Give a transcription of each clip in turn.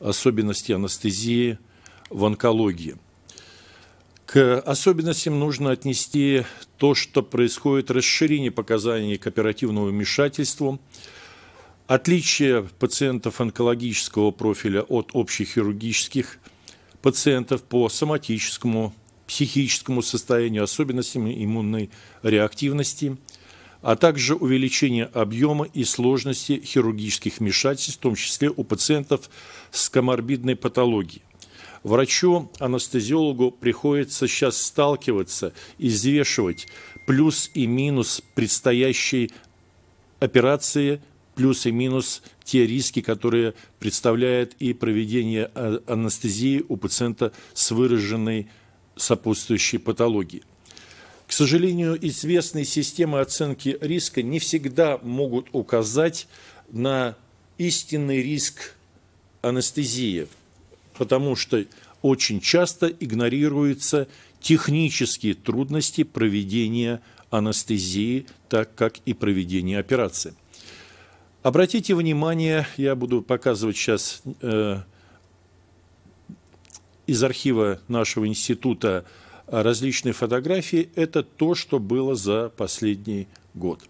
особенности анестезии в онкологии. К особенностям нужно отнести то, что происходит расширение показаний к оперативному вмешательству, отличие пациентов онкологического профиля от общехирургических пациентов по соматическому, психическому состоянию, особенностям иммунной реактивности – а также увеличение объема и сложности хирургических вмешательств, в том числе у пациентов с коморбидной патологией. Врачу-анестезиологу приходится сейчас сталкиваться, извешивать плюс и минус предстоящей операции, плюс и минус те риски, которые представляет и проведение э, анестезии у пациента с выраженной сопутствующей патологией. К сожалению, известные системы оценки риска не всегда могут указать на истинный риск анестезии, потому что очень часто игнорируются технические трудности проведения анестезии, так как и проведения операции. Обратите внимание, я буду показывать сейчас э, из архива нашего института различные фотографии, это то, что было за последний год.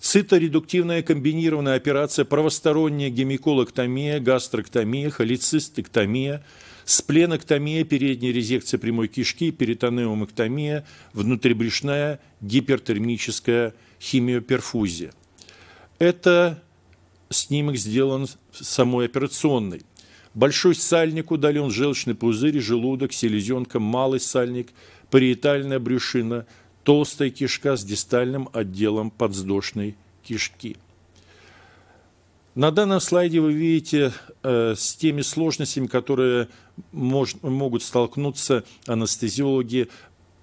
Циторедуктивная комбинированная операция, правосторонняя гемиколоктомия, гастроктомия, холецистэктомия спленоктомия, передняя резекция прямой кишки, перитонеумоктомия, внутрибрюшная гипертермическая химиоперфузия. Это снимок сделан в самой операционной. Большой сальник удален, желчный пузырь, желудок, селезенка, малый сальник, париетальная брюшина, толстая кишка с дистальным отделом подвздошной кишки. На данном слайде вы видите э, с теми сложностями, которые мож, могут столкнуться анестезиологи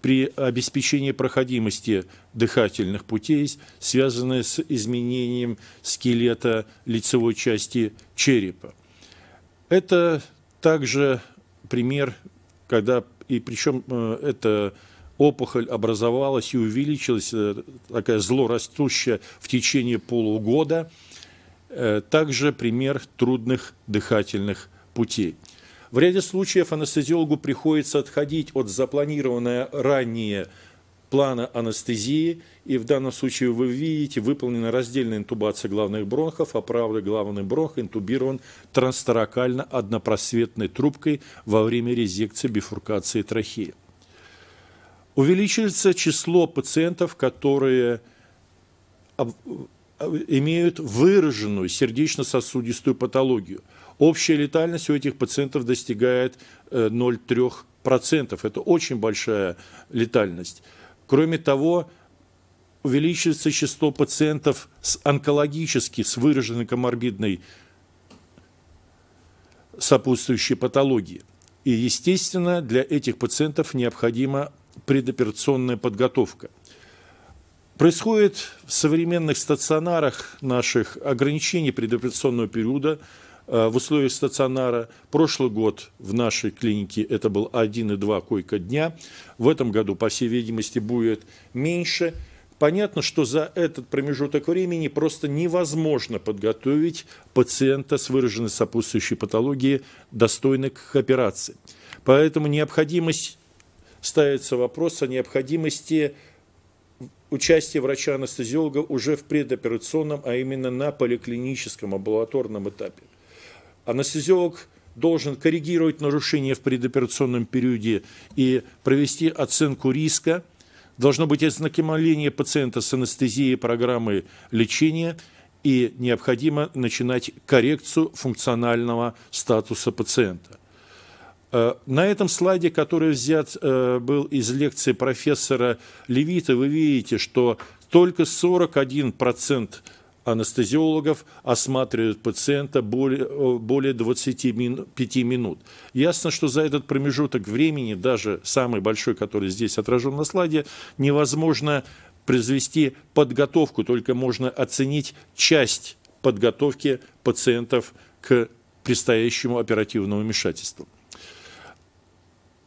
при обеспечении проходимости дыхательных путей, связанные с изменением скелета лицевой части черепа. Это также пример, когда, и причем это опухоль образовалась и увеличилась, э, такая зло растущая в течение полугода. Э, также пример трудных дыхательных путей. В ряде случаев анестезиологу приходится отходить от запланированной ранее плана анестезии, и в данном случае вы видите, выполнена раздельная интубация главных бронхов, а правый главный бронх интубирован транстаракально однопросветной трубкой во время резекции бифуркации трахеи. Увеличивается число пациентов, которые имеют выраженную сердечно-сосудистую патологию. Общая летальность у этих пациентов достигает 0,3%. Э, Это очень большая летальность. Кроме того, увеличивается число пациентов с онкологически, с выраженной коморбидной сопутствующей патологией, И, естественно, для этих пациентов необходима предоперационная подготовка. Происходит в современных стационарах наших ограничений предоперационного периода – Э, в условиях стационара. Прошлый год в нашей клинике это был 1,2 койка дня. В этом году, по всей видимости, будет меньше. Понятно, что за этот промежуток времени просто невозможно подготовить пациента с выраженной сопутствующей патологией достойно к операции. Поэтому необходимость, ставится вопрос о необходимости участие врача-анестезиолога уже в предоперационном, а именно на поликлиническом, амбулаторном этапе анестезиолог должен коррегировать нарушения в предоперационном периоде и провести оценку риска. Должно быть ознакомление пациента с анестезией программы лечения и необходимо начинать коррекцию функционального статуса пациента. Э, на этом слайде, который взят э, был из лекции профессора Левита, вы видите, что только 41% анестезиологов осматривают пациента более, э, более 25 минут. Ясно, что за этот промежуток времени, даже самый большой, который здесь отражен на слайде, невозможно произвести подготовку, только можно оценить часть подготовки пациентов к предстоящему оперативному вмешательству.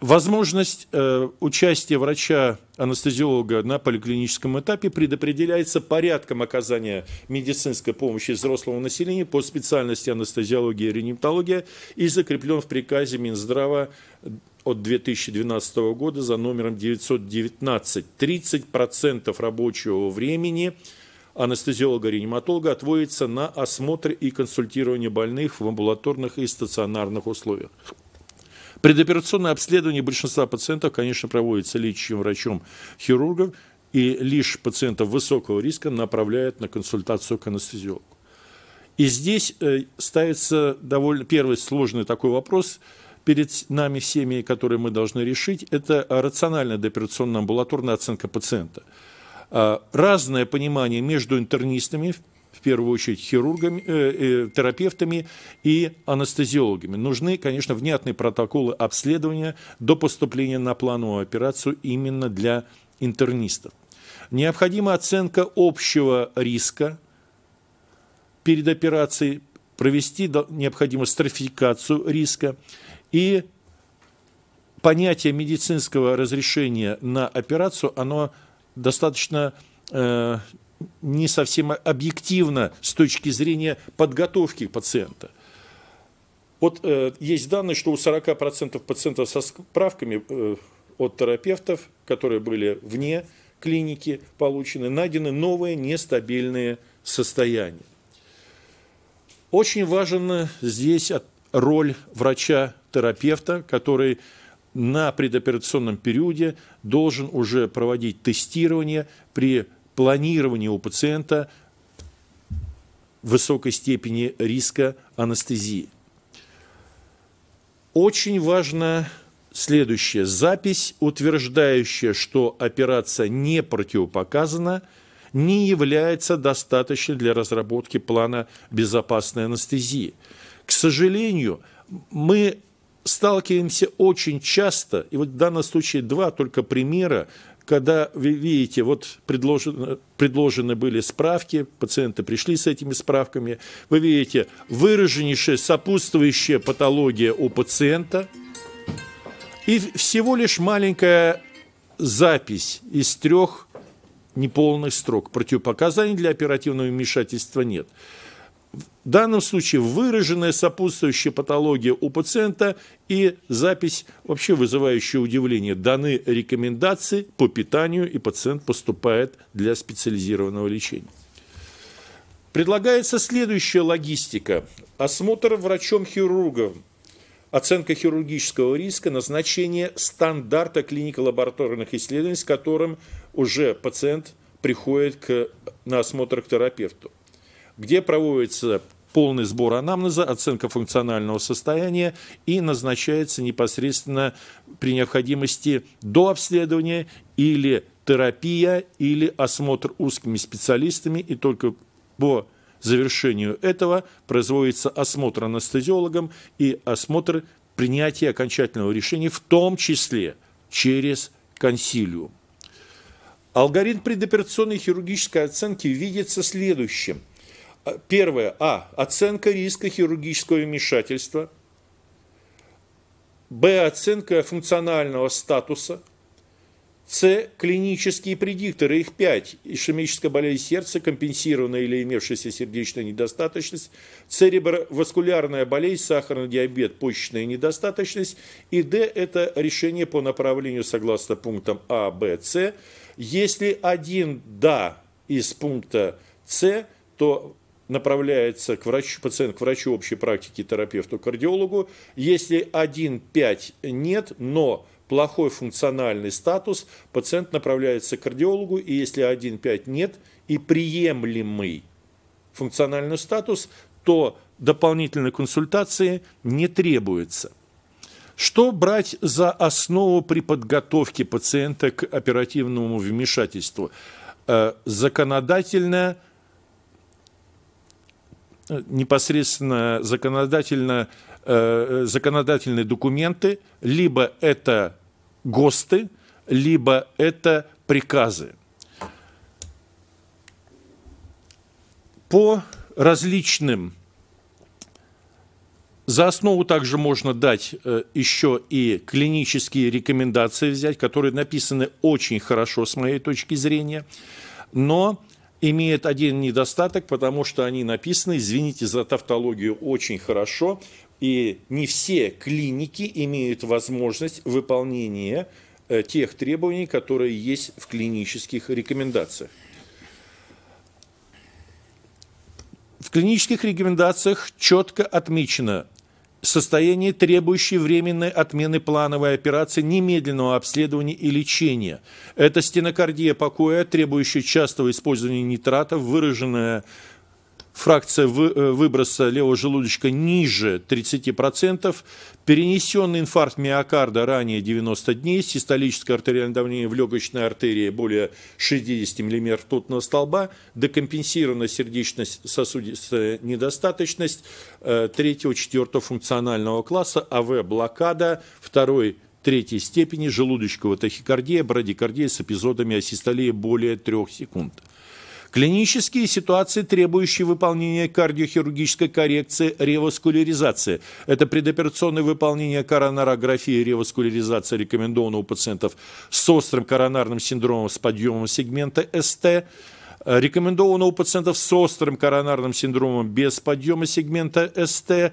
Возможность э, участия врача-анестезиолога на поликлиническом этапе предопределяется порядком оказания медицинской помощи взрослому населению по специальности анестезиология и реаниматология и закреплен в приказе Минздрава от 2012 года за номером 919. 30% рабочего времени анестезиолога-реаниматолога отводится на осмотр и консультирование больных в амбулаторных и стационарных условиях. Предоперационное обследование большинства пациентов, конечно, проводится лечащим врачом-хирургом, и лишь пациентов высокого риска направляют на консультацию к анестезиологу. И здесь э, ставится довольно первый сложный такой вопрос перед нами всеми, которые мы должны решить, это рациональная дооперационная амбулаторная оценка пациента. А, разное понимание между интернистами – в первую очередь хирургами, э, э, терапевтами и анестезиологами. Нужны, конечно, внятные протоколы обследования до поступления на плановую операцию именно для интернистов. Необходима оценка общего риска перед операцией, провести необходимо стратификацию риска и понятие медицинского разрешения на операцию, оно достаточно э, не совсем объективно с точки зрения подготовки пациента. Вот э, есть данные, что у 40% пациентов со справками э, от терапевтов, которые были вне клиники получены, найдены новые нестабильные состояния. Очень важна здесь роль врача-терапевта, который на предоперационном периоде должен уже проводить тестирование при планирование у пациента высокой степени риска анестезии. Очень важно следующее. Запись, утверждающая, что операция не противопоказана, не является достаточной для разработки плана безопасной анестезии. К сожалению, мы сталкиваемся очень часто, и вот в данном случае два только примера когда вы видите, вот предложено, предложены были справки, пациенты пришли с этими справками, вы видите выраженнейшая сопутствующая патология у пациента и всего лишь маленькая запись из трех неполных строк. Противопоказаний для оперативного вмешательства нет. В данном случае выраженная сопутствующая патология у пациента и запись, вообще вызывающая удивление, даны рекомендации по питанию, и пациент поступает для специализированного лечения. Предлагается следующая логистика. Осмотр врачом-хирургом, оценка хирургического риска, назначение стандарта клинико-лабораторных исследований, с которым уже пациент приходит к, на осмотр к терапевту где проводится полный сбор анамнеза, оценка функционального состояния и назначается непосредственно при необходимости до обследования или терапия или осмотр узкими специалистами и только по завершению этого производится осмотр анестезиологом и осмотр принятия окончательного решения, в том числе через консилиум. Алгоритм предоперационной хирургической оценки видится следующим – а, первое. А. Оценка риска хирургического вмешательства. Б. Оценка функционального статуса. С. Клинические предикторы, их пять: Ишемическая болезнь сердца, компенсированная или имевшаяся сердечная недостаточность. Цереброваскулярная болезнь, сахарный диабет, почечная недостаточность. И Д. Это решение по направлению согласно пунктам А, Б, С. Если один «да» из пункта С, то направляется к врачу, пациент к врачу общей практики, терапевту, кардиологу. Если 1-5 нет, но плохой функциональный статус, пациент направляется к кардиологу, и если 1-5 нет и приемлемый функциональный статус, то дополнительной консультации не требуется. Что брать за основу при подготовке пациента к оперативному вмешательству? Э, законодательная непосредственно законодательно, э, законодательные документы, либо это ГОСТы, либо это приказы. По различным за основу также можно дать э, еще и клинические рекомендации взять, которые написаны очень хорошо с моей точки зрения. Но имеют один недостаток, потому что они написаны, извините за тавтологию, очень хорошо, и не все клиники имеют возможность выполнения э, тех требований, которые есть в клинических рекомендациях. В клинических рекомендациях четко отмечено, состояние, требующее временной отмены плановой операции, немедленного обследования и лечения. Это стенокардия покоя, требующая частого использования нитратов, выраженная фракция э, выброса левого желудочка ниже 30%, перенесенный инфаркт миокарда ранее 90 дней, систолическое артериальное давление в легочной артерии более 60 мм ртутного столба, декомпенсированная сердечно-сосудистая недостаточность 3-4 э, функционального класса, АВ-блокада, 2 третьей степени, желудочковая тахикардия, брадикардия с эпизодами асистолии более 3 секунд. Клинические ситуации, требующие выполнения кардиохирургической коррекции реваскуляризации. Это предоперационное выполнение коронарографии и реваскуляризации рекомендовано у пациентов с острым коронарным синдромом с подъемом сегмента СТ. Рекомендовано у пациентов с острым коронарным синдромом без подъема сегмента СТ.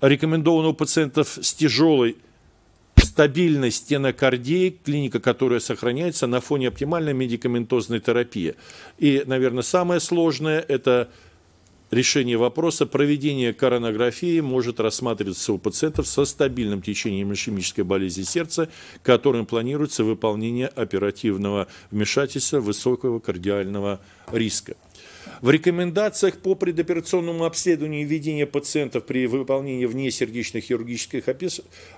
Рекомендовано у пациентов с тяжелой стабильность стенокардии, клиника, которая сохраняется на фоне оптимальной медикаментозной терапии. И, наверное, самое сложное – это решение вопроса проведения коронографии может рассматриваться у пациентов со стабильным течением ишемической болезни сердца, которым планируется выполнение оперативного вмешательства высокого кардиального риска. В рекомендациях по предоперационному обследованию и ведению пациентов при выполнении внесердечных хирургических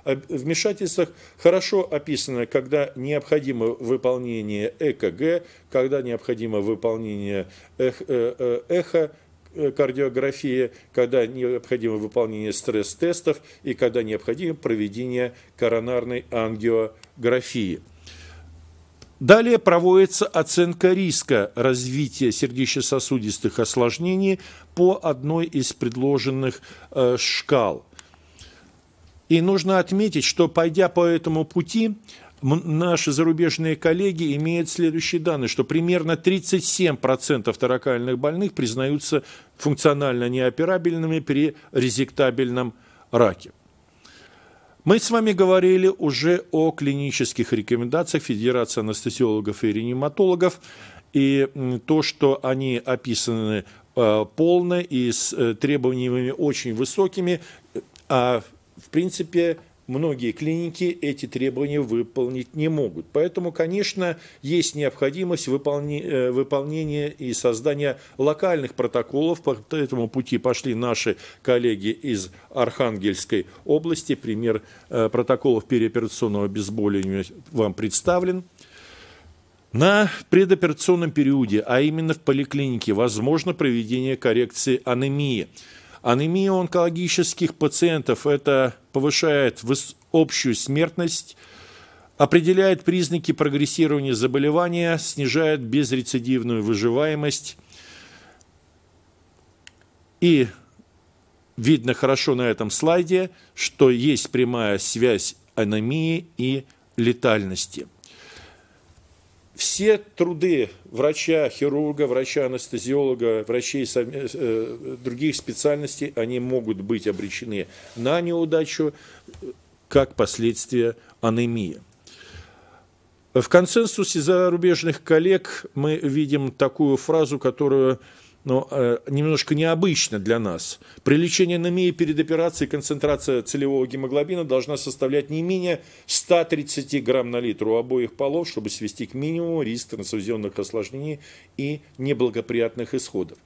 вмешательствах хорошо описано, когда необходимо выполнение ЭКГ, когда необходимо выполнение э, э, эхо, э, кардиографии, когда необходимо выполнение стресс-тестов и когда необходимо проведение коронарной ангиографии. Далее проводится оценка риска развития сердечно-сосудистых осложнений по одной из предложенных э, шкал. И нужно отметить, что пойдя по этому пути, наши зарубежные коллеги имеют следующие данные, что примерно 37% таракальных больных признаются функционально неоперабельными при резектабельном раке. Мы с вами говорили уже о клинических рекомендациях Федерации анестезиологов и реаниматологов и то, что они описаны э, полно и с э, требованиями очень высокими, э, а в принципе многие клиники эти требования выполнить не могут. Поэтому, конечно, есть необходимость выполни, э, выполнения и создания локальных протоколов. По этому пути пошли наши коллеги из Архангельской области. Пример э, протоколов переоперационного обезболивания вам представлен. На предоперационном периоде, а именно в поликлинике, возможно проведение коррекции анемии. Анемия онкологических пациентов – это повышает общую смертность, определяет признаки прогрессирования заболевания, снижает безрецидивную выживаемость. И видно хорошо на этом слайде, что есть прямая связь анемии и летальности – все труды врача, хирурга, врача-анестезиолога, врачей э, э, других специальностей, они могут быть обречены на неудачу как последствие анемии. В консенсусе зарубежных коллег мы видим такую фразу, которую но э, немножко необычно для нас. При лечении анемии перед операцией концентрация целевого гемоглобина должна составлять не менее 130 грамм на литр у обоих полов, чтобы свести к минимуму риск трансфузионных осложнений и неблагоприятных исходов.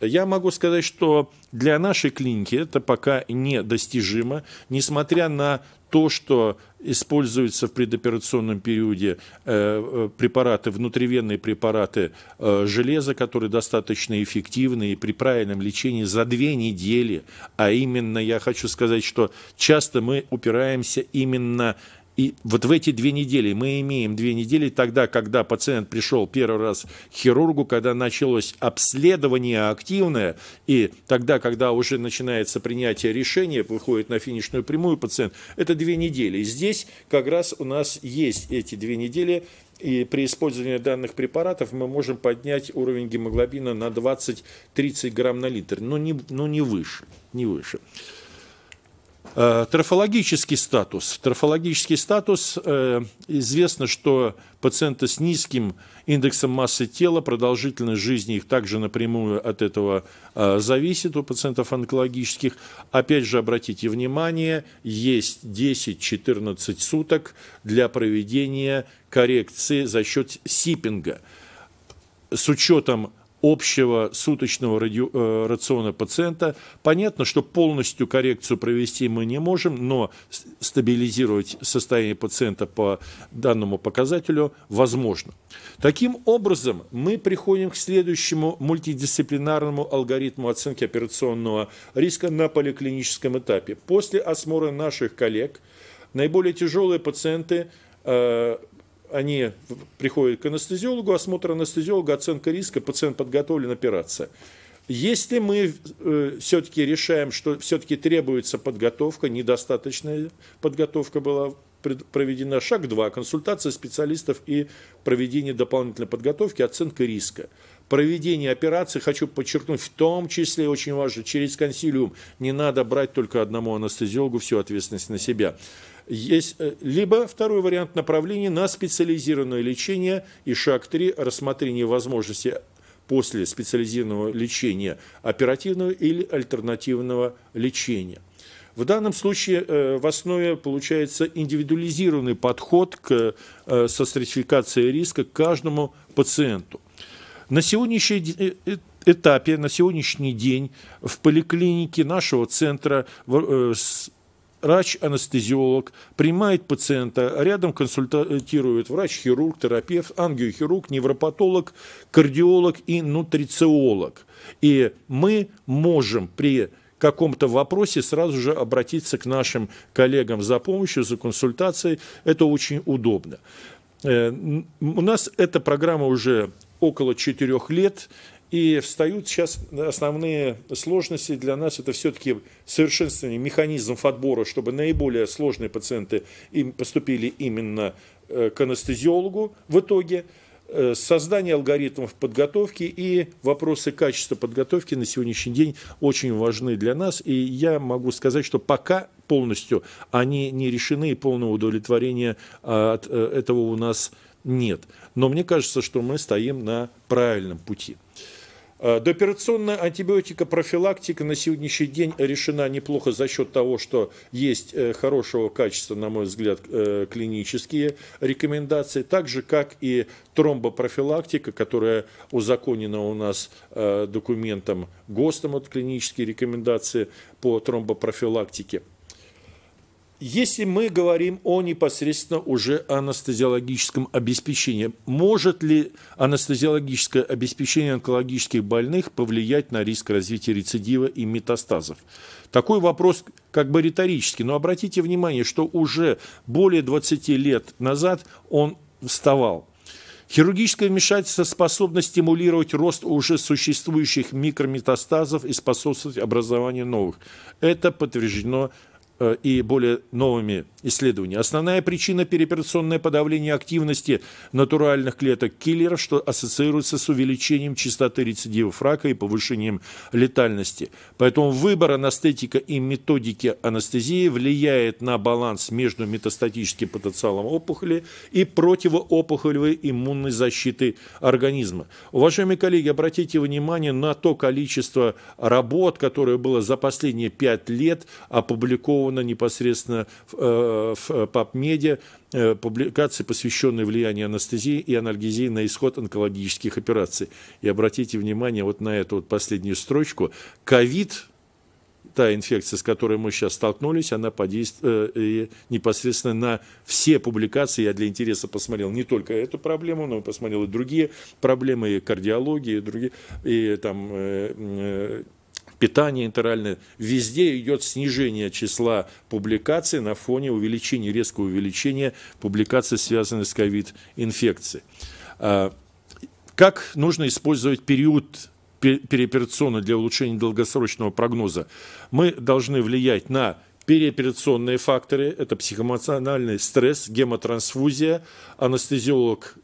Я могу сказать, что для нашей клиники это пока недостижимо, несмотря на то, что используются в предоперационном периоде э, э, препараты, внутривенные препараты э, железа, которые достаточно эффективны и при правильном лечении за две недели. А именно, я хочу сказать, что часто мы упираемся именно и вот в эти две недели, мы имеем две недели тогда, когда пациент пришел первый раз к хирургу, когда началось обследование активное, и тогда, когда уже начинается принятие решения, выходит на финишную прямую пациент, это две недели. И здесь как раз у нас есть эти две недели, и при использовании данных препаратов мы можем поднять уровень гемоглобина на 20-30 грамм на литр, но не, но не выше. Не выше. Э, трофологический статус. Трофологический статус. Э, известно, что пациенты с низким индексом массы тела, продолжительность жизни их также напрямую от этого э, зависит у пациентов онкологических. Опять же, обратите внимание, есть 10-14 суток для проведения коррекции за счет сиппинга. С учетом общего суточного радио, э, рациона пациента. Понятно, что полностью коррекцию провести мы не можем, но стабилизировать состояние пациента по данному показателю возможно. Таким образом, мы приходим к следующему мультидисциплинарному алгоритму оценки операционного риска на поликлиническом этапе. После осмотра наших коллег наиболее тяжелые пациенты э, они приходят к анестезиологу, осмотр анестезиолога, оценка риска, пациент подготовлен, операция. Если мы э, все-таки решаем, что все-таки требуется подготовка, недостаточная подготовка была проведена, шаг 2, консультация специалистов и проведение дополнительной подготовки, оценка риска. Проведение операции, хочу подчеркнуть, в том числе очень важно, через консилиум. Не надо брать только одному анестезиологу всю ответственность на себя. Есть, э, либо второй вариант направления на специализированное лечение и шаг 3 – рассмотрение возможности после специализированного лечения оперативного или альтернативного лечения. В данном случае э, в основе получается индивидуализированный подход к э, сострификации риска каждому пациенту. На сегодняшний этапе, на сегодняшний день в поликлинике нашего центра врач-анестезиолог принимает пациента, рядом консультирует врач-хирург, терапевт, ангиохирург, невропатолог, кардиолог и нутрициолог. И мы можем при каком-то вопросе сразу же обратиться к нашим коллегам за помощью, за консультацией. Это очень удобно. Э, у нас эта программа уже около четырех лет. И встают сейчас основные сложности для нас. Это все-таки совершенствование механизмов отбора, чтобы наиболее сложные пациенты им поступили именно э, к анестезиологу в итоге. Э, создание алгоритмов подготовки и вопросы качества подготовки на сегодняшний день очень важны для нас. И я могу сказать, что пока полностью они не решены и полного удовлетворения а, от э, этого у нас нет. Но мне кажется, что мы стоим на правильном пути. Э, Дооперационная антибиотика профилактика на сегодняшний день решена неплохо за счет того, что есть э, хорошего качества, на мой взгляд, э, клинические рекомендации, так же как и тромбопрофилактика, которая узаконена у нас документом ГОСТом, от клинические рекомендации по тромбопрофилактике. Если мы говорим о непосредственно уже анестезиологическом обеспечении, может ли анестезиологическое обеспечение онкологических больных повлиять на риск развития рецидива и метастазов? Такой вопрос как бы риторический, но обратите внимание, что уже более 20 лет назад он вставал. Хирургическое вмешательство способно стимулировать рост уже существующих микрометастазов и способствовать образованию новых. Это подтверждено Э, и более новыми исследованиями. Основная причина – переоперационное подавление активности натуральных клеток киллеров, что ассоциируется с увеличением частоты рецидивов рака и повышением летальности. Поэтому выбор анестетика и методики анестезии влияет на баланс между метастатическим потенциалом опухоли и противоопухолевой иммунной защиты организма. Уважаемые коллеги, обратите внимание на то количество работ, которое было за последние пять лет опубликовано опубликовано непосредственно в, э, в э, PubMed э, публикации, посвященные влиянию анестезии и анальгезии на исход онкологических операций. И обратите внимание вот на эту вот последнюю строчку. Ковид та инфекция, с которой мы сейчас столкнулись, она подействует непосредственно на все публикации. Я для интереса посмотрел не только эту проблему, но и посмотрел и другие проблемы, и кардиологии, и другие, и там э, э, питание интеральное, везде идет снижение числа публикаций на фоне увеличения, резкого увеличения публикаций, связанных с ковид-инфекцией. А, как нужно использовать период переоперационный для улучшения долгосрочного прогноза? Мы должны влиять на переоперационные факторы – это психоэмоциональный стресс, гемотрансфузия, анестезиолог,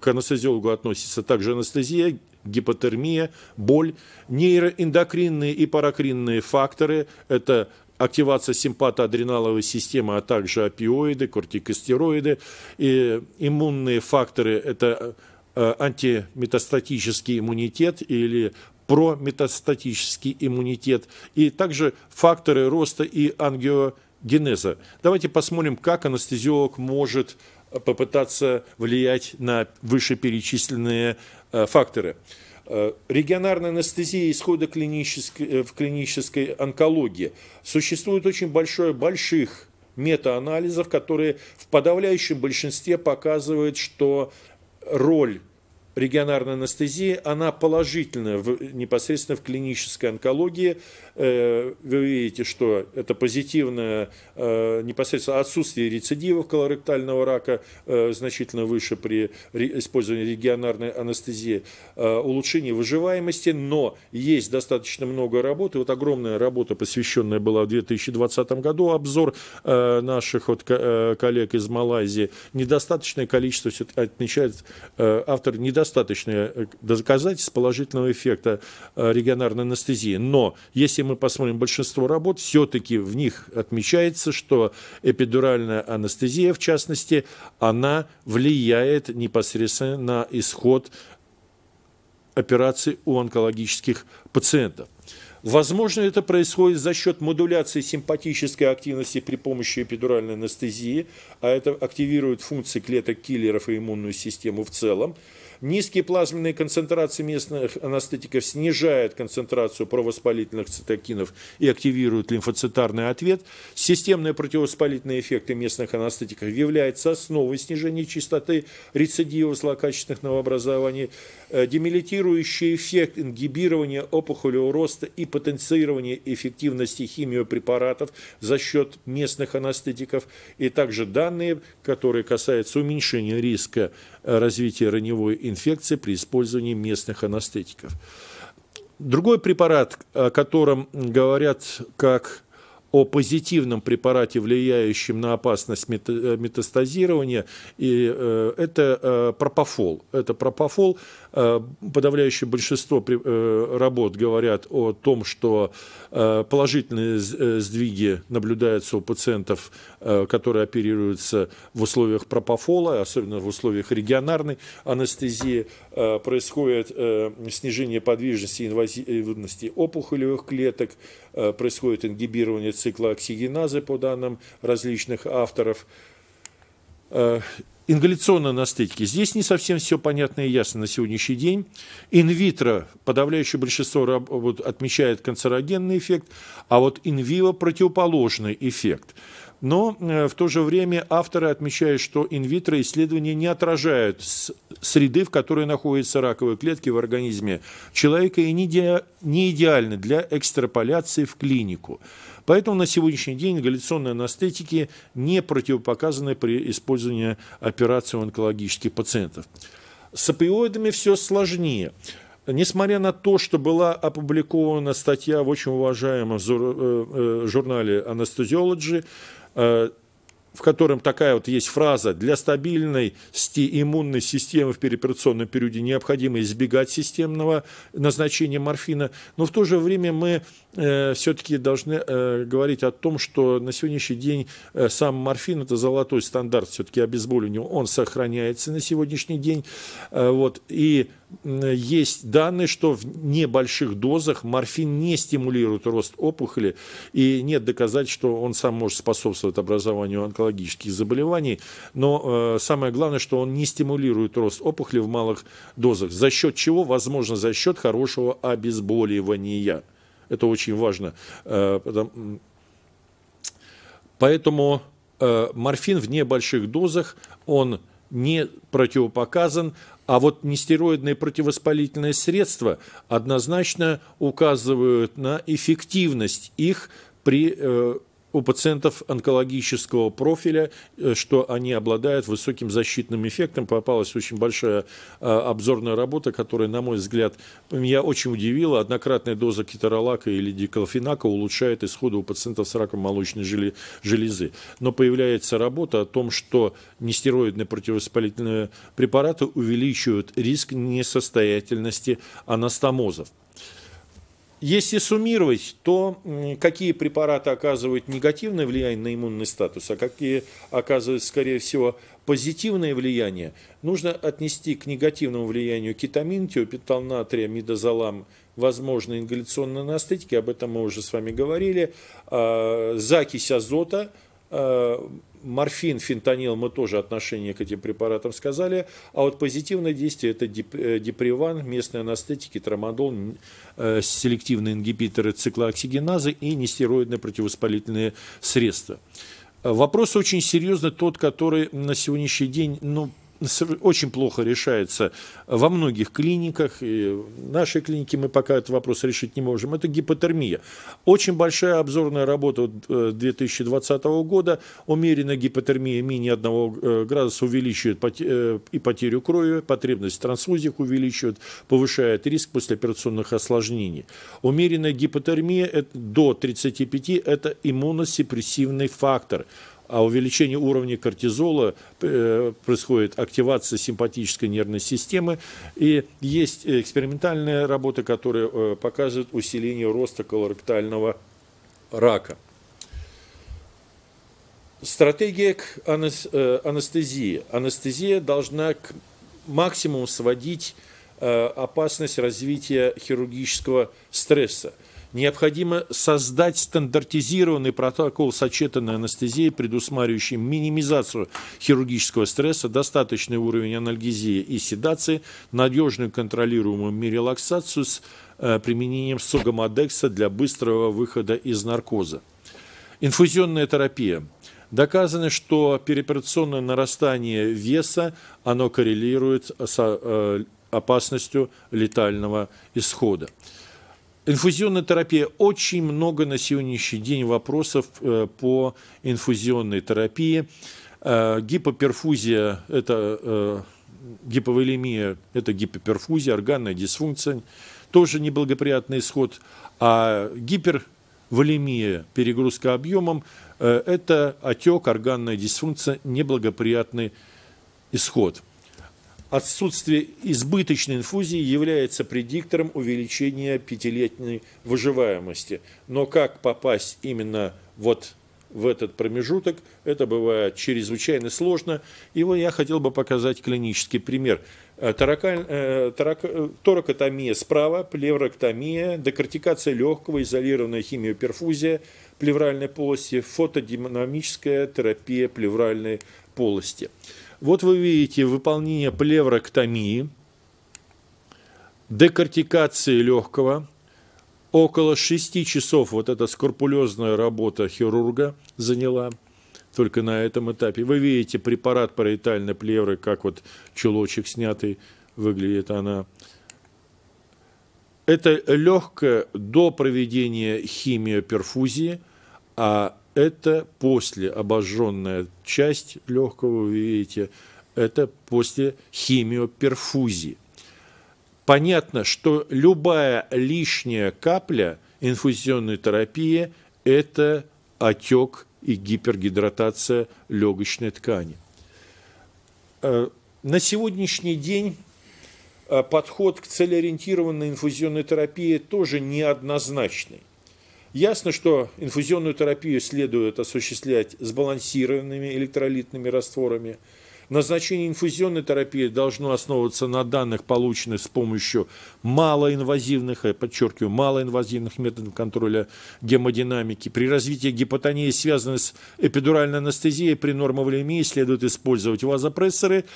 к анестезиологу относится также анестезия, гипотермия, боль, нейроэндокринные и паракринные факторы, это активация симпатоадреналовой системы, а также опиоиды, кортикостероиды, и иммунные факторы, это э, антиметастатический иммунитет или прометастатический иммунитет, и также факторы роста и ангиогенеза. Давайте посмотрим, как анестезиолог может попытаться влиять на вышеперечисленные Э, факторы. Э, регионарная анестезия исхода клинической, э, в клинической онкологии. Существует очень большое, больших метаанализов, которые в подавляющем большинстве показывают, что роль регионарной анестезии, она положительна в, непосредственно в клинической онкологии. Э, вы видите, что это позитивное э, непосредственно отсутствие рецидивов колоректального рака э, значительно выше при использовании регионарной анестезии, улучшение выживаемости, но есть достаточно много работы. Вот огромная работа, посвященная была в 2020 году, обзор наших вот коллег из Малайзии. Недостаточное количество, отмечает автор, недостаточно недостаточно э, доказательств положительного эффекта э, регионарной анестезии. Но если мы посмотрим большинство работ, все-таки в них отмечается, что эпидуральная анестезия, в частности, она влияет непосредственно на исход операций у онкологических пациентов. Возможно, это происходит за счет модуляции симпатической активности при помощи эпидуральной анестезии, а это активирует функции клеток-киллеров и иммунную систему в целом. Низкие плазменные концентрации местных анестетиков снижают концентрацию провоспалительных цитокинов и активируют лимфоцитарный ответ. Системные противовоспалительные эффекты местных анестетиков являются основой снижения частоты рецидива злокачественных новообразований. Э, демилитирующий эффект ингибирования опухолевого роста и потенцирования эффективности химиопрепаратов за счет местных анестетиков и также данные, которые касаются уменьшения риска развития раневой инфекции при использовании местных анестетиков. Другой препарат, о котором говорят как о позитивном препарате, влияющем на опасность э, метастазирования, и, э, это э, пропофол. Это пропофол Э, подавляющее большинство э, работ говорят о том, что э, положительные сдвиги наблюдаются у пациентов, которые оперируются в условиях пропофола, особенно в условиях регионарной анестезии. Происходит снижение подвижности и инвазивности опухолевых клеток, происходит ингибирование цикла оксигеназы по данным различных авторов. Э, ингаляционной анестетики. Здесь не совсем все понятно и ясно на сегодняшний день. Инвитро подавляющее большинство вот, отмечает канцерогенный эффект, а вот инвиво противоположный эффект но э, в то же время авторы отмечают, что инвитро исследования не отражают среды, в которой находятся раковые клетки в организме человека и не, идеальны для экстраполяции в клинику. Поэтому на сегодняшний день ингаляционные анестетики не противопоказаны при использовании операции у онкологических пациентов. С опиоидами все сложнее. Несмотря на то, что была опубликована статья в очень уважаемом э, э, журнале Anesthesiology, Э, в котором такая вот есть фраза «Для стабильности иммунной системы в переоперационном периоде необходимо избегать системного назначения морфина». Но в то же время мы э, все-таки должны э, говорить о том, что на сегодняшний день э, сам морфин – это золотой стандарт все-таки обезболивания. Он сохраняется на сегодняшний день. Э, вот, и есть данные, что в небольших дозах морфин не стимулирует рост опухоли, и нет доказать, что он сам может способствовать образованию онкологических заболеваний, но э, самое главное, что он не стимулирует рост опухоли в малых дозах, за счет чего, возможно, за счет хорошего обезболивания. Это очень важно. Э, поэтому э, морфин в небольших дозах, он не противопоказан, а вот нестероидные противовоспалительные средства однозначно указывают на эффективность их при э, у пациентов онкологического профиля, э, что они обладают высоким защитным эффектом. Попалась очень большая э, обзорная работа, которая, на мой взгляд, меня очень удивила. Однократная доза китаролака или диклофенака улучшает исходы у пациентов с раком молочной железы. Но появляется работа о том, что нестероидные противовоспалительные препараты увеличивают риск несостоятельности анастомозов. Если суммировать, то какие препараты оказывают негативное влияние на иммунный статус, а какие оказывают, скорее всего, позитивное влияние, нужно отнести к негативному влиянию кетамин, тиопитал натрия, мидозолам, возможно, ингаляционные анестетики, об этом мы уже с вами говорили, а, закись азота – Э, морфин, фентанил, мы тоже отношение к этим препаратам сказали. А вот позитивное действие – это э, деприван, местные анестетики, трамадол, э, селективные ингибиторы циклооксигеназы и нестероидные противовоспалительные средства. Вопрос очень серьезный, тот, который на сегодняшний день, ну, очень плохо решается во многих клиниках. И в нашей клинике мы пока этот вопрос решить не можем. Это гипотермия. Очень большая обзорная работа 2020 э, года. Умеренная гипотермия менее 1 э, градуса увеличивает э, и потерю крови, потребность в трансфузиях увеличивает, повышает риск послеоперационных осложнений. Умеренная гипотермия до 35 – это иммуносепрессивный фактор – а увеличение уровня кортизола э, происходит активация симпатической нервной системы. И есть экспериментальная работа, которая э, показывает усиление роста колоректального рака. Стратегия к э, анестезии. Анестезия должна к максимуму сводить опасность развития хирургического стресса – необходимо создать стандартизированный протокол сочетанной анестезии, предусматривающий минимизацию хирургического стресса, достаточный уровень анальгезии и седации, надежную контролируемую мирелаксацию с э, применением сугамодекса для быстрого выхода из наркоза. Инфузионная терапия. Доказано, что переоперационное нарастание веса, оно коррелирует с э, опасностью летального исхода. Инфузионная терапия. Очень много на сегодняшний день вопросов э, по инфузионной терапии. Э, гипоперфузия – это э, гиповолемия, это гипоперфузия, органная дисфункция, тоже неблагоприятный исход. А гиперволемия, перегрузка объемом, это отек, органная дисфункция, неблагоприятный исход – Отсутствие избыточной инфузии является предиктором увеличения пятилетней выживаемости. Но как попасть именно вот в этот промежуток, это бывает чрезвычайно сложно. И вот я хотел бы показать клинический пример. Э, таракаль, э, тарак, э, торакотомия справа, плевроктомия, декортикация легкого, изолированная химиоперфузия плевральной полости, фотодинамическая терапия плевральной полости. Вот вы видите выполнение плевроктомии, декортикации легкого, около 6 часов вот эта скрупулезная работа хирурга заняла только на этом этапе. Вы видите препарат параэтальной плевры, как вот чулочек снятый, выглядит она. Это легкое до проведения химиоперфузии, а это после обожженная часть легкого, вы видите, это после химиоперфузии. Понятно, что любая лишняя капля инфузионной терапии – это отек и гипергидратация легочной ткани. Э, на сегодняшний день э, подход к целеориентированной инфузионной терапии тоже неоднозначный. Ясно, что инфузионную терапию следует осуществлять сбалансированными электролитными растворами. Назначение инфузионной терапии должно основываться на данных, полученных с помощью малоинвазивных, я подчеркиваю, малоинвазивных методов контроля гемодинамики. При развитии гипотонии, связанной с эпидуральной анестезией, при нормоволемии следует использовать вазопрессоры,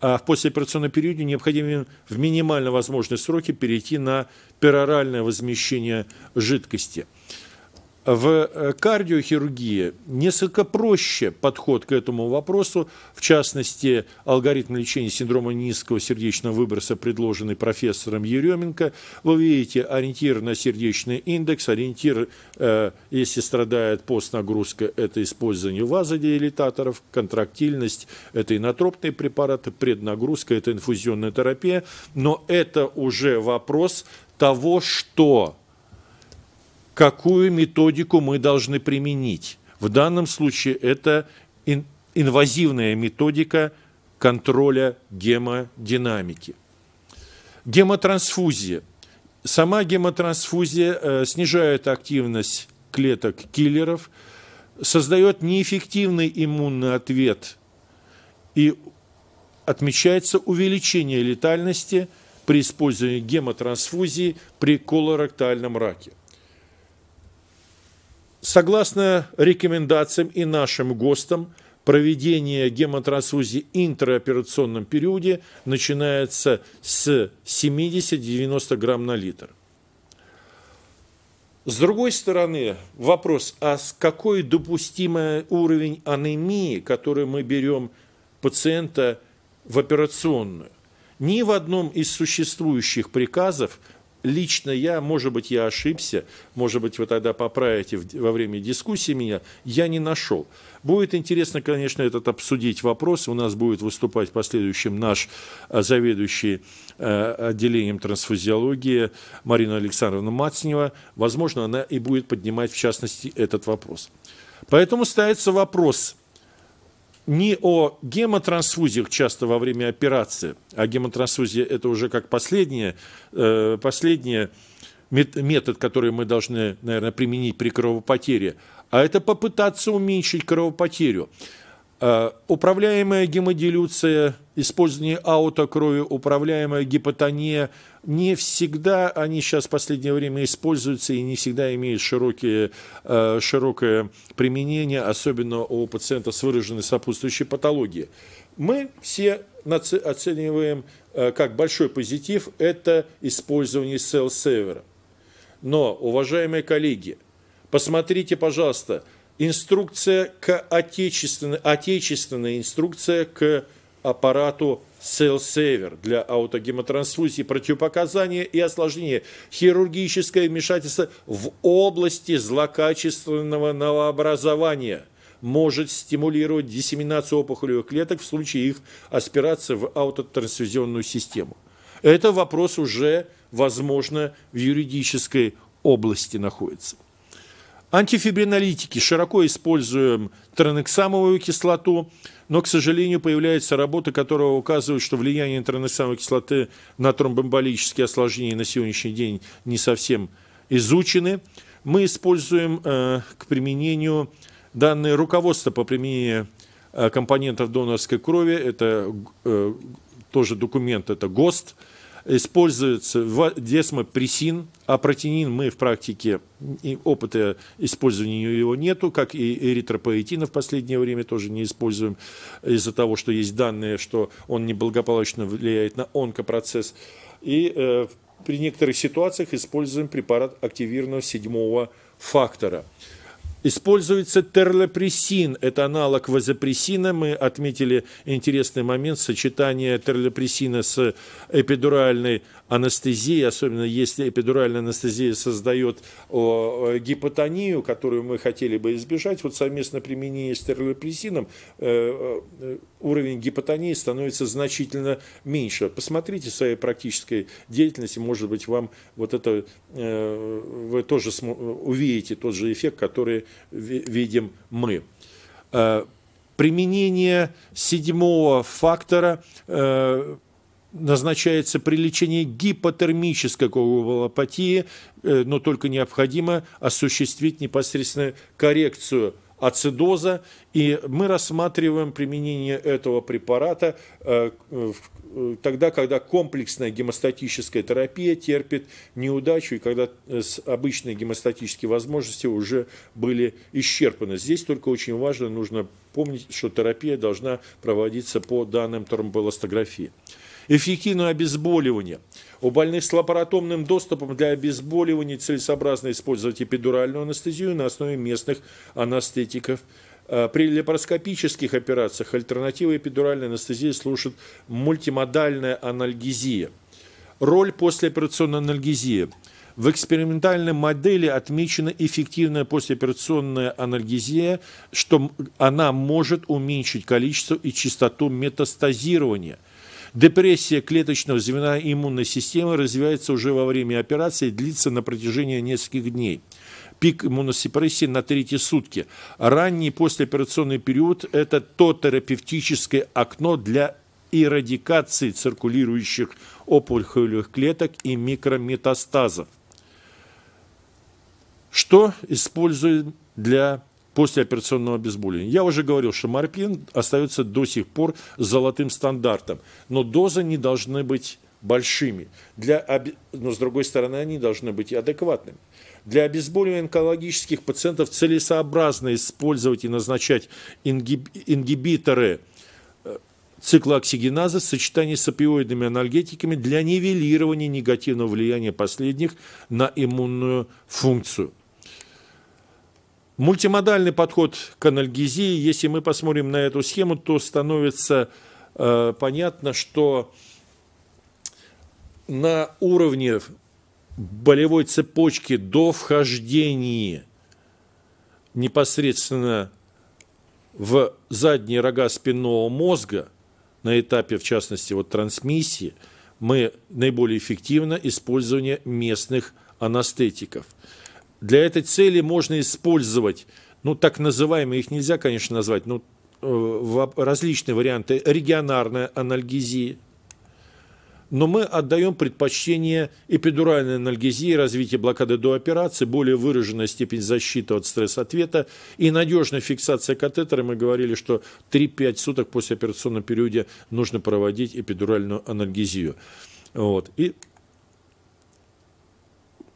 а в послеоперационном периоде необходимо в минимально возможные сроки перейти на пероральное возмещение жидкости. В э, кардиохирургии несколько проще подход к этому вопросу, в частности, алгоритм лечения синдрома низкого сердечного выброса, предложенный профессором Еременко. Вы видите ориентир на сердечный индекс, ориентир, э, если страдает постнагрузка, это использование вазодилататоров, контрактильность, это инотропные препараты, преднагрузка, это инфузионная терапия, но это уже вопрос того, что какую методику мы должны применить. В данном случае это инвазивная методика контроля гемодинамики. Гемотрансфузия. Сама гемотрансфузия э, снижает активность клеток киллеров, создает неэффективный иммунный ответ и отмечается увеличение летальности при использовании гемотрансфузии при колоректальном раке. Согласно рекомендациям и нашим ГОСТам, проведение гемотрансфузии в интраоперационном периоде начинается с 70-90 грамм на литр. С другой стороны, вопрос, а с какой допустимый уровень анемии, который мы берем пациента в операционную? Ни в одном из существующих приказов – лично я, может быть, я ошибся, может быть, вы тогда поправите во время дискуссии меня, я не нашел. Будет интересно, конечно, этот обсудить вопрос. У нас будет выступать в последующем наш э, заведующий э, отделением трансфузиологии Марина Александровна Мацнева. Возможно, она и будет поднимать, в частности, этот вопрос. Поэтому ставится вопрос, не о гемотрансфузиях часто во время операции, а гемотрансфузия это уже как последнее, э, последнее метод, который мы должны, наверное, применить при кровопотере, а это попытаться уменьшить кровопотерю. Э, управляемая гемодилюция, использование аутокрови, управляемая гипотония, не всегда они сейчас в последнее время используются и не всегда имеют широкие, э, широкое применение, особенно у пациентов с выраженной сопутствующей патологией. Мы все оцениваем э, как большой позитив это использование селл-севера. Но, уважаемые коллеги, посмотрите, пожалуйста, инструкция к отечественной, отечественная инструкция к аппарату Селсевер для аутогемотрансфузии, противопоказания и осложнения, хирургическое вмешательство в области злокачественного новообразования может стимулировать диссеминацию опухолевых клеток в случае их аспирации в аутотрансфузионную систему. Это вопрос уже, возможно, в юридической области находится. Антифибринолитики. Широко используем транексамовую кислоту, но, к сожалению, появляется работа, которая указывает, что влияние транексамовой кислоты на тромбоэмболические осложнения на сегодняшний день не совсем изучены. Мы используем э, к применению данные руководства по применению э, компонентов донорской крови. Это э, тоже документ, это ГОСТ – используется десмопрессин, а протеин мы в практике, опыта использования его нету, как и эритропоэтина в последнее время тоже не используем, из-за того, что есть данные, что он неблагополучно влияет на онкопроцесс. И э, при некоторых ситуациях используем препарат активированного седьмого фактора – Используется терлепресин, это аналог вазопрессина. Мы отметили интересный момент сочетания терлепресина с эпидуральной анестезия, особенно если эпидуральная анестезия создает гипотонию, которую мы хотели бы избежать, вот совместно применение с терлопресином э, э, уровень гипотонии становится значительно меньше. Посмотрите в своей практической деятельности, может быть, вам вот это, э, вы тоже увидите тот же эффект, который видим мы применение седьмого фактора назначается при лечении гипотермической коагулопатии, э, но только необходимо осуществить непосредственно коррекцию ацидоза, и мы рассматриваем применение этого препарата э, э, тогда, когда комплексная гемостатическая терапия терпит неудачу, и когда обычные гемостатические возможности уже были исчерпаны. Здесь только очень важно, нужно помнить, что терапия должна проводиться по данным тромболастографии эффективное обезболивание. У больных с лапаротомным доступом для обезболивания целесообразно использовать эпидуральную анестезию на основе местных анестетиков. Э, при лапароскопических операциях альтернативой эпидуральной анестезии служит мультимодальная анальгезия. Роль послеоперационной анальгезии. В экспериментальной модели отмечена эффективная послеоперационная анальгезия, что она может уменьшить количество и частоту метастазирования – Депрессия клеточного звена иммунной системы развивается уже во время операции и длится на протяжении нескольких дней пик иммуносепрессии на третьи сутки. Ранний послеоперационный период – это то терапевтическое окно для эрадикации циркулирующих опухолевых клеток и микрометастазов. Что используем для после операционного обезболивания. Я уже говорил, что морпин остается до сих пор золотым стандартом, но дозы не должны быть большими. Для, но, с другой стороны, они должны быть и адекватными. Для обезболивания онкологических пациентов целесообразно использовать и назначать ингиб, ингибиторы э, циклооксигеназа в сочетании с опиоидными анальгетиками для нивелирования негативного влияния последних на иммунную функцию. Мультимодальный подход к анальгезии, если мы посмотрим на эту схему, то становится э, понятно, что на уровне болевой цепочки до вхождения непосредственно в задние рога спинного мозга, на этапе, в частности, вот трансмиссии, мы наиболее эффективно использование местных анестетиков – для этой цели можно использовать, ну, так называемые, их нельзя, конечно, назвать, но э, различные варианты регионарная анальгезия, но мы отдаем предпочтение эпидуральной анальгезии, развитию блокады до операции, более выраженная степень защиты от стресс-ответа и надежная фиксация катетера. Мы говорили, что 3-5 суток после операционного периода нужно проводить эпидуральную анальгезию. Вот. И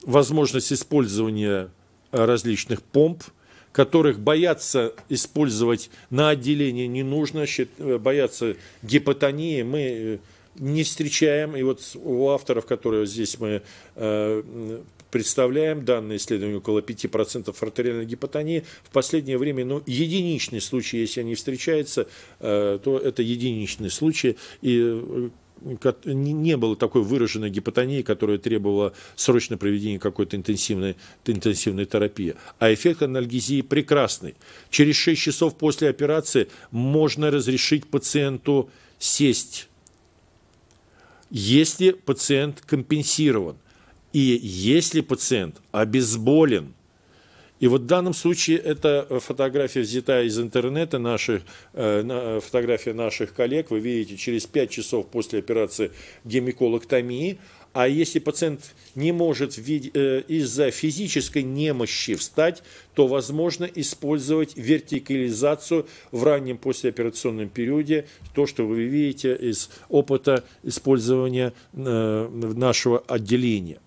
возможность использования э, различных помп, которых боятся использовать на отделение не нужно, э, боятся гипотонии. Мы э, не встречаем, и вот у авторов, которые здесь мы представляем, данные исследования около 5% артериальной гипотонии, в последнее время ну, единичный случай, если они встречаются, то это единичный случай, и не было такой выраженной гипотонии, которая требовала срочно проведения какой-то интенсивной, интенсивной терапии. А эффект анальгезии прекрасный. Через 6 часов после операции можно разрешить пациенту сесть, если пациент компенсирован и если пациент обезболен – и вот в данном случае это э, фотография взята из интернета, наших, э, э, фотография наших коллег. Вы видите, через 5 часов после операции гемиколоктомии а если пациент не может из-за физической немощи встать, то возможно использовать вертикализацию в раннем послеоперационном периоде, то, что вы видите из опыта использования нашего отделения.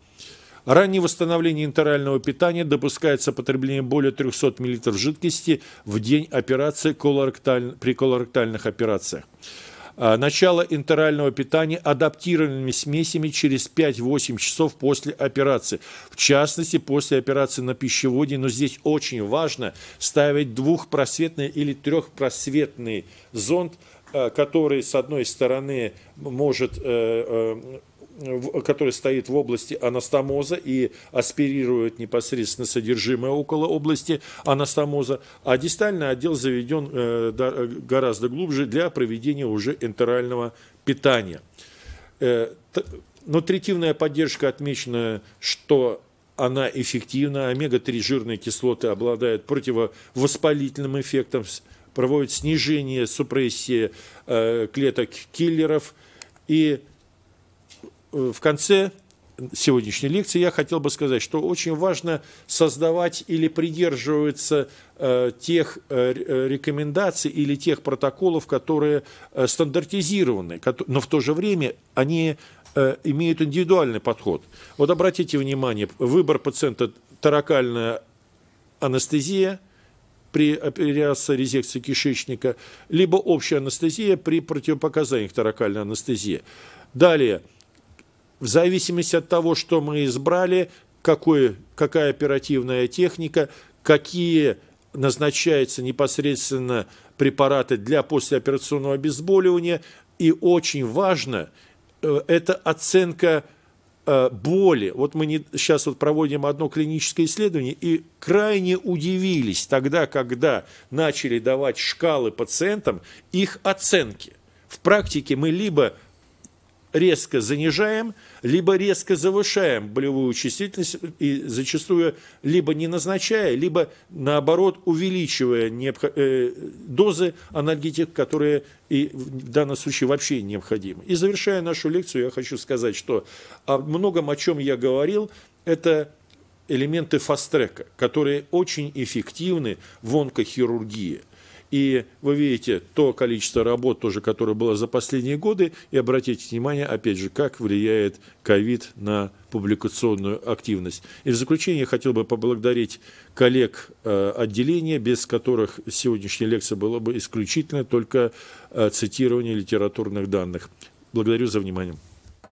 Ранее восстановление интерального питания допускается потребление более 300 мл жидкости в день операции колоректаль... при колоректальных операциях. А, начало интерального питания адаптированными смесями через 5-8 часов после операции. В частности, после операции на пищеводе, но здесь очень важно ставить двухпросветный или трехпросветный зонд, а, который с одной стороны может э, э, который стоит в области анастомоза и аспирирует непосредственно содержимое около области анастомоза, а дистальный отдел заведен э, гораздо глубже для проведения уже энтерального питания. Э, нутритивная поддержка отмечена, что она эффективна, омега-3 жирные кислоты обладают противовоспалительным эффектом, проводят снижение супрессии э, клеток киллеров и Э, в конце сегодняшней лекции я хотел бы сказать, что очень важно создавать или придерживаться э, тех э, рекомендаций или тех протоколов, которые стандартизированы, но в то же время они имеют индивидуальный подход. Вот обратите внимание, выбор пациента таракальная анестезия при операции резекции кишечника, либо общая анестезия при противопоказаниях таракальной анестезии. Далее – в зависимости от того, что мы избрали, какое, какая оперативная техника, какие назначаются непосредственно препараты для послеоперационного обезболивания. И очень важно, э, это оценка э, боли. Вот мы не, сейчас вот проводим одно клиническое исследование и крайне удивились тогда, когда начали давать шкалы пациентам их оценки. В практике мы либо резко занижаем, либо резко завышаем болевую чувствительность и зачастую либо не назначая, либо наоборот увеличивая необх... э, дозы анальгетик, которые и в данном случае вообще необходимы. И завершая нашу лекцию, я хочу сказать, что о многом, о чем я говорил, это элементы фастрека, которые очень эффективны в онкохирургии – и вы видите то количество работ тоже, которое было за последние годы. И обратите внимание, опять же, как влияет ковид на публикационную активность. И в заключение я хотел бы поблагодарить коллег э, отделения, без которых сегодняшняя лекция была бы исключительно только э, цитирование литературных данных. Благодарю за внимание.